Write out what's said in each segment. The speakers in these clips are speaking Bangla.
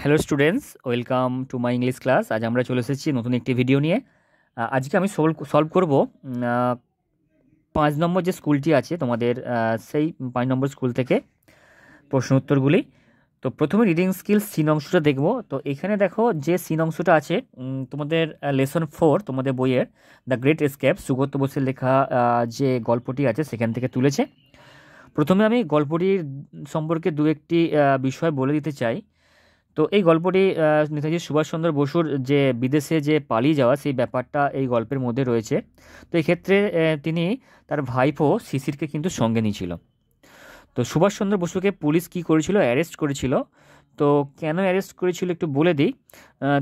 hello students welcome to my English class আজ আমরা চলে এসেছি নতুন একটি ভিডিও নিয়ে আজকে আমি সলভ সলভ করব পাঁচ নম্বর যে স্কুলটি আছে তোমাদের সেই পাঁচ নম্বর স্কুল থেকে প্রশ্ন উত্তরগুলি তো প্রথমে রিডিং স্কিল সিন অংশটা দেখব তো এখানে দেখো যে সিন অংশটা আছে তোমাদের লেসন ফোর তোমাদের বইয়ের দ্য গ্রেট এসকেপ সুগত বসের লেখা যে গল্পটি আছে সেখান থেকে তুলেছে প্রথমে আমি গল্পটির সম্পর্কে দু একটি বিষয় বলে দিতে চাই তো এই গল্পটি নেতাজি সুভাষচন্দ্র বসুর যে বিদেশে যে পালিয়ে যাওয়া সেই ব্যাপারটা এই গল্পের মধ্যে রয়েছে তো এক্ষেত্রে তিনি তার ভাইপো শিশিরকে কিন্তু সঙ্গে নিয়েছিল তো সুভাষচন্দ্র বসুকে পুলিশ কি করেছিল অ্যারেস্ট করেছিল তো কেন অ্যারেস্ট করেছিল একটু বলে দিই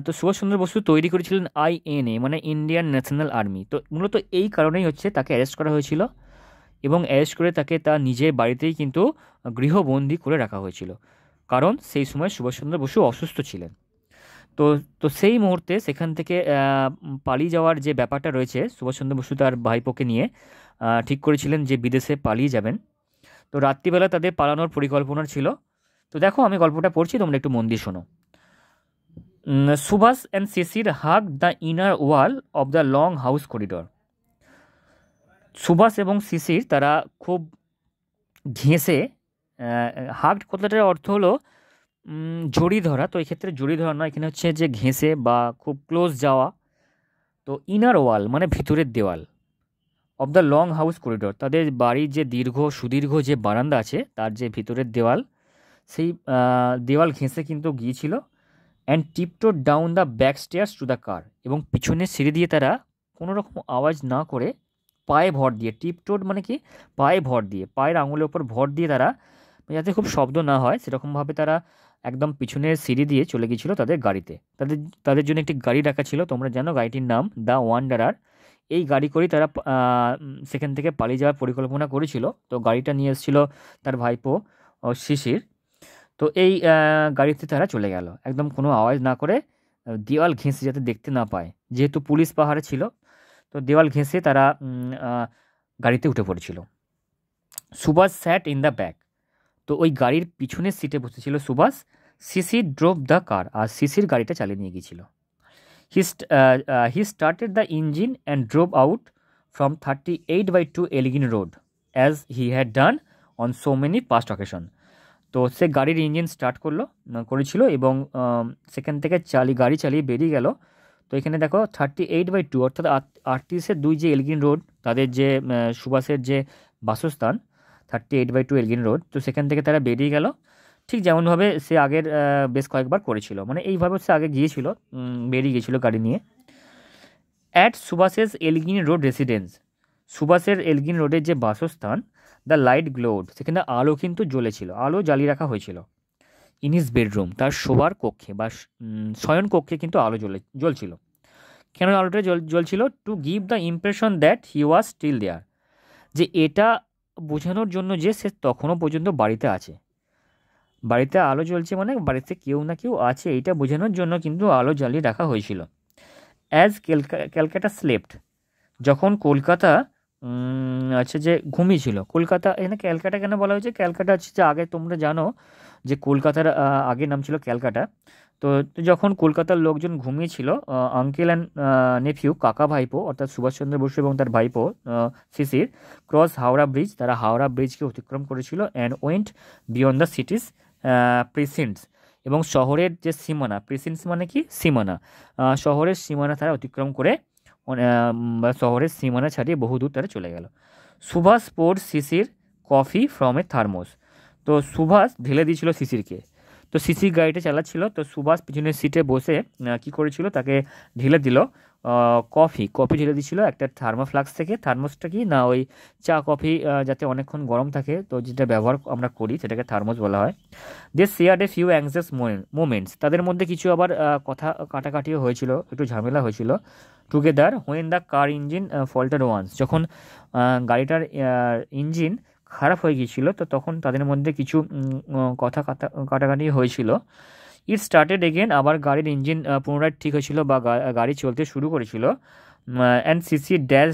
তো সুভাষচন্দ্র বসু তৈরি করেছিলেন আইএনএ মানে ইন্ডিয়ান ন্যাশনাল আর্মি তো মূলত এই কারণেই হচ্ছে তাকে অ্যারেস্ট করা হয়েছিল এবং অ্যারেস্ট করে তাকে তার নিজের বাড়িতেই কিন্তু গৃহবন্দী করে রাখা হয়েছিল কারণ সেই সময় সুভাষচন্দ্র বসু অসুস্থ ছিলেন তো তো সেই মুহূর্তে সেখান থেকে পালিয়ে যাওয়ার যে ব্যাপারটা রয়েছে সুভাষচন্দ্র বসু তার ভাইপোকে নিয়ে ঠিক করেছিলেন যে বিদেশে পালিয়ে যাবেন তো রাত্রিবেলা তাদের পালানোর পরিকল্পনা ছিল তো দেখো আমি গল্পটা পড়ছি তোমরা একটু মন দিয়ে শোনো সুভাষ অ্যান্ড সিসির হাক the inner wall of the long house corridor Subhash এবং সিসির তারা খুব ঘেঁষে হার্ড কথাটার অর্থ হলো জড়ি ধরা তো এক্ষেত্রে জড়ি ধরা না এখানে হচ্ছে যে ঘেঁষে বা খুব ক্লোজ যাওয়া তো ইনার ওয়াল মানে ভিতরের দেওয়াল of the long house corridor তাদের বাড়ির যে দীর্ঘ সুদীর্ঘ যে বারান্দা আছে তার যে ভিতরের দেওয়াল সেই দেওয়াল ঘেঁষে কিন্তু গিয়েছিল and tiptoe down the back stairs to the car এবং পিছনের সিঁড়ি দিয়ে তারা কোনো রকম আওয়াজ না করে পায়ে ভর দিয়ে টিপটোড মানে কি পায়ে ভর দিয়ে পায়ের আঙুলের ওপর ভর দিয়ে তারা যাতে খুব শব্দ না হয় সেরকমভাবে তারা একদম পিছনের সিঁড়ি দিয়ে চলে গিয়েছিল তাদের গাড়িতে তাদের তাদের জন্য একটি গাড়ি রাখা ছিল তোমরা জানো গাড়িটির নাম দ্য ওয়ান্ডারার এই গাড়ি করেই তারা সেখান থেকে পালিয়ে যাওয়ার পরিকল্পনা করেছিল তো গাড়িটা নিয়ে এসেছিল তার ভাইপো ও শিশির তো এই গাড়িতে তারা চলে গেল একদম কোনো আওয়াজ না করে দেওয়াল ঘেঁষে যাতে দেখতে না পায় যেহেতু পুলিশ পাহাড়ে ছিল তো দেওয়াল ঘেঁষে তারা গাড়িতে উঠে পড়েছিল Subhas sat in the back তো ওই গাড়ির পিছনের সিটে বসেছিল Subhas Sisir drove the car আর সিসির গাড়িটা চালিয়ে নিয়ে গিয়েছিল he he started the engine and drove out from thirty eight by two Elgin road as he had done on so many past occasion তো সে গাড়ির ইঞ্জিন স্টার্ট করলো করেছিল এবং সেখান থেকে চালি গাড়ি চালিয়ে বেরিয়ে গেল তো এখানে দেখো থার্টি এইট বাই টু অর্থাৎ আটত্রিশের দুই যে এলগিন রোড তাদের যে সুভাষের যে বাসস্থান thirty eight by two Elgin road তো সেখান থেকে তারা বেরিয়ে গেল ঠিক যেমনভাবে সে আগের বেশ কয়েকবার করেছিল মানে এইভাবে সে আগে গিয়েছিল বেরিয়ে গিয়েছিল গাড়ি নিয়ে অ্যাট সুভাষের এলগিন রোড রেসিডেন্স সুভাষের এলগিন রোডের যে বাসস্থান দ্য লাইট গ্লোড সেখানে আলো কিন্তু জ্বলেছিল আলো জ্বালিয়ে রাখা হয়েছিল ইন ইস বেডরুম তার শোবার কক্ষে বা শয়ন কক্ষে কিন্তু আলো জ্বলে জ্বলছিল কেন আলোটা জ্বল জ্বলছিল to give the impression that he was still there যে এটা বোঝানোর জন্য যে সে তখনও পর্যন্ত বাড়িতে আছে বাড়িতে আলো জ্বলছে মানে বাড়িতে কেউ না কেউ আছে এটা বোঝানোর জন্য কিন্তু আলো জ্বালিয়ে রাখা হয়েছিল অ্যাজ ক্যালকাটা স্লেপ্ট যখন কলকাতা আচ্ছা যে ঘুমিয়েছিল কলকাতা এখানে ক্যালকাটা কেন বলা হয়েছে ক্যালকাটা হচ্ছে যে আগে তোমরা জানো যে কলকাতার আগে নাম ছিল ক্যালকাটা তো যখন কলকাতার লোকজন ঘুমিয়েছিল আঙ্কেল অ্যান্ড নেফিউ কাকা ভাইপো অর্থাৎ সুভাষচন্দ্র বসু এবং তার ভাইপো শিশির ক্রস হাওড়া ব্রিজ তারা হাওড়া ব্রিজকে অতিক্রম করেছিল and went beyond the city's precincts এবং শহরের যে সীমানা প্রিসিন্টস মানে কি সীমানা শহরের সীমানা তারা অতিক্রম করে শহরের সীমানা ছাড়িয়ে বহুদূর তারা চলে গেল Subhas pour Sisir coffee from a thermos তো সুভাষ ঢেলে দিয়েছিল শিশিরকে তো সিসি গাড়িটা চালাচ্ছিল তো সুভাষ পিছনের সিটে বসে কি করেছিল তাকে ঢিলে দিল কফি কফি ঢেলে দিচ্ছিল একটা থার্মোফ্লাক্স থেকে থার্মোসটা কি না ওই চা কফি যাতে অনেকক্ষণ গরম থাকে তো যেটা ব্যবহার আমরা করি সেটাকে থার্মোস বলা হয় they share a few anxious moments তাদের মধ্যে কিছু আবার কথা কাটাকাটিও হয়েছিল একটু ঝামেলা হয়েছিল together when the car engine falter once যখন গাড়িটার ইঞ্জিন খারাপ হয়ে গিয়েছিল তো তখন তাদের মধ্যে কিছু কথা কাটাকাটি হয়েছিল ইট স্টার্টেড এগেন আবার গাড়ির ইঞ্জিন পুনরায় ঠিক হয়েছিল বা গাড়ি চলতে শুরু করেছিল and Sisir dash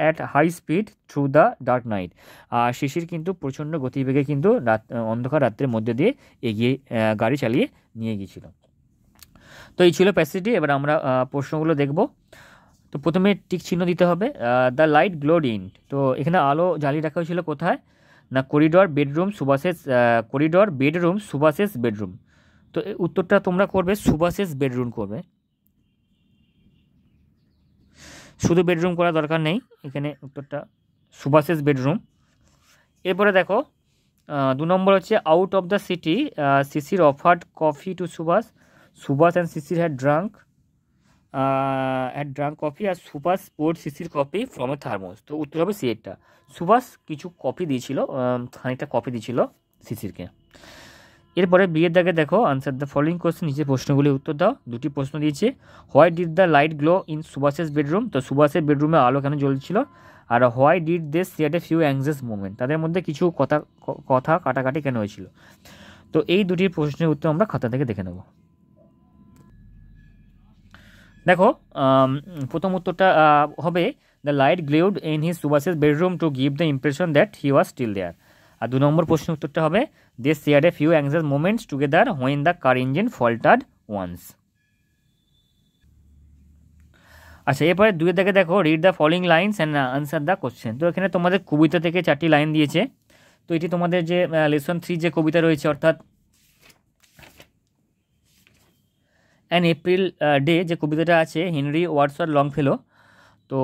at high speed through the dark night আর শিশির কিন্তু প্রচণ্ড গতিবেগে কিন্তু রাত অন্ধকার রাত্রের মধ্যে দিয়ে এগিয়ে গাড়ি চালিয়ে নিয়ে গিয়েছিল তো এই ছিল প্যাসেজটি এবার আমরা প্রশ্নগুলো দেখব তো প্রথমে টিক চিহ্ন দিতে হবে দ্য লাইট গ্লোড ইন তো এখানে আলো জ্বালিয়ে রাখা হয়েছিল কোথায় না corridor bedroom Subhas's corridor bedroom Subhas's bedroom তো উত্তরটা তোমরা করবে সুভাষেস বেডরুম করবে শুধু বেডরুম করা দরকার নেই এখানে উত্তরটা সুভাষেষ বেডরুম এরপরে দেখো দু নম্বর হচ্ছে out of the city Sisir offered coffee to Subhas Subhas and Sisir had drunk and drunk coffee আর Subhas sports Sisir coffee from a thermos তো উত্তর হবে সি এটা সুভাষ কিছু কফি দিয়েছিল খানিকটা কফি দিয়েছিল সিসিরকে এরপরে বিয়ের দাগে দেখো আনসার দ্য ফলোয়িং কোয়েশ্চেন নিচে প্রশ্নগুলি উত্তর দাও দুটি প্রশ্ন দিয়েছে why did the light glow in সুভাষের বেডরুম তো সুভাষের বেডরুমে আলো কেন জ্বলছিল আর why did they share a few anxious movement তাদের মধ্যে কিছু কথা কথা কাটাকাটি কেন হয়েছিল তো এই দুটির প্রশ্নের উত্তর আমরা খাতা থেকে দেখে নেবো দেখো প্রথম উত্তরটা হবে the light glowed in his সুবাসেস bedroom to give the impression that he was still there আর দু নম্বর প্রশ্ন উত্তরটা হবে they share a few anxious moments together when the car engine faltered once আচ্ছা এরপরে দুই থেকে দেখো read the following lines and answer the question তো এখানে তোমাদের কবিতা থেকে চারটি লাইন দিয়েছে তো এটি তোমাদের যে লেসন থ্রি যে কবিতা রয়েছে অর্থাৎ অ্যান এপ্রিল ডে যে কবিতাটা আছে হেনরি ওয়ার্ডসওয়ার লং ফেলো তো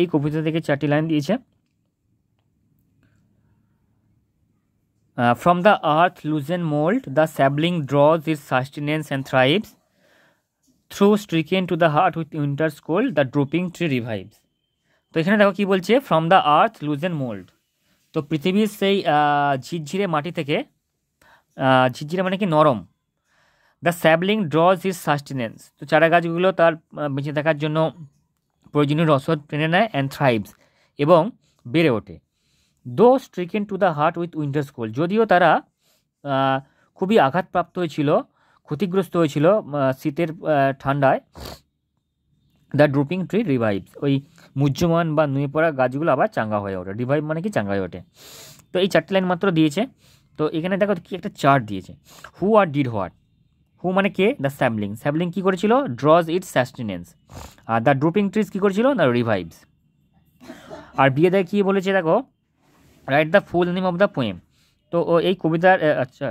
এই কবিতা থেকে চারটি লাইন দিয়েছে from the earth loose and mould the sapling draws its sustenance and thrives through stricken to the heart with winter cold the drooping tree revives তো এখানে দেখো কী বলছে from the earth loose and mould তো পৃথিবীর সেই ঝিরঝিরে মাটি থেকে ঝিরঝিরে মানে কি নরম the sapling draws its sustenance তো চারা গাছগুলো তার বেঁচে থাকার জন্য প্রয়োজনীয় রসদ টেনে নেয় অ্যান্ড থ্রাইভস এবং বেড়ে ওঠে though stricken to the heart with winter school যদিও তারা খুবই আঘাতপ্রাপ্ত হয়েছিল ক্ষতিগ্রস্ত হয়েছিল শীতের ঠান্ডায় দ্য ড্রুপিং ট্রি রিভাইভস ওই মুহ্যমান বা নুয়ে পড়া গাছগুলো আবার চাঙ্গা হয়ে ওঠে রিভাইভ মানে কি চাঙ্গা হয়ে ওঠে তো এই চারটি লাইন মাত্র দিয়েছে তো এখানে দেখো কি একটা চার্ট দিয়েছে হু আর ডিড হোয়াট হু মানে কে দ্য স্যাবলিং স্যাবলিং কী করেছিল ড্রজ ইটস সাস্টেনেন্স আর দ্য ড্রুপিং ট্রিজ কী করেছিল দ্য রিভাইভস আর বিয়ে দেয় কী বলেছে দেখো write the full name of the poem তো এই কবিতার আচ্ছা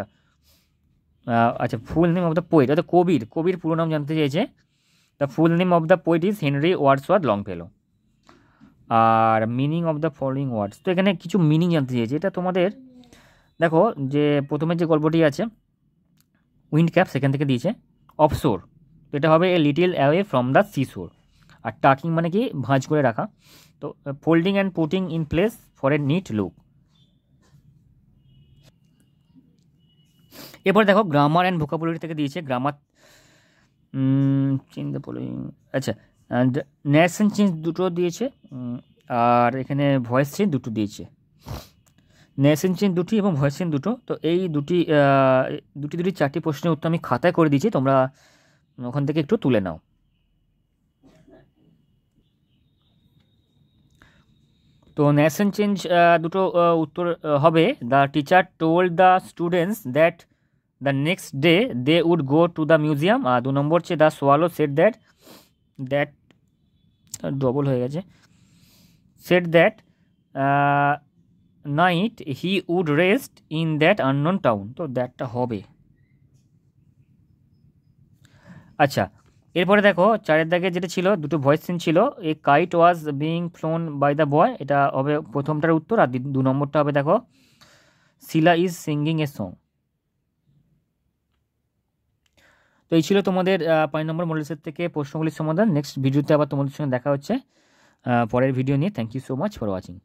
আচ্ছা full name of the poet অর্থাৎ কবির কবির পুরো নাম জানতে চেয়েছে the full name of the poet is Henry ওয়ার্ডস ওয়ার্ডসওয়ার্থ লং ফেলো আর meaning of the following words তো এখানে কিছু মিনিং জানতে চেয়েছে এটা তোমাদের দেখো যে প্রথমে যে গল্পটি আছে উইন্ড ক্যাপ সেখান থেকে দিয়েছে অফশোর তো এটা হবে a little away from the seashore আর টাকিং মানে কি ভাঁজ করে রাখা তো folding and putting in place for a neat look এরপর দেখো গ্রামার অ্যান্ড ভোকাবুলারি থেকে দিয়েছে গ্রামার চিন দ্য ফলোইং আচ্ছা ন্যারেশন চেঞ্জ দুটো দিয়েছে আর এখানে ভয়েস চেঞ্জ দুটো দিয়েছে নেসেন চেন দুটি এবং ভয়েস চেন দুটো তো এই দুটি দুটি দুটি চারটি প্রশ্নের উত্তর আমি খাতায় করে দিয়েছি তোমরা ওখান থেকে একটু তুলে নাও তো ন্যাশন চেঞ্জ দুটো উত্তর হবে the teacher told the students that the next day they would go to the museum আর দু নম্বর হচ্ছে the swallow said that that double হয়ে গেছে said that night he would rest in that unknown town তো দ্যাটটা হবে আচ্ছা এরপরে দেখো চারের দাগে যেটা ছিল দুটো ভয়েস সিন ছিল a kite was being flown by the boy এটা হবে প্রথমটার উত্তর আর দু নম্বরটা হবে দেখো Sheila is singing a song তো এই ছিল তোমাদের পাঁচ নম্বর মডেলসের থেকে প্রশ্নগুলির সমাধান নেক্সট ভিডিওতে আবার তোমাদের সঙ্গে দেখা হচ্ছে পরের ভিডিও নিয়ে thank you so much for watching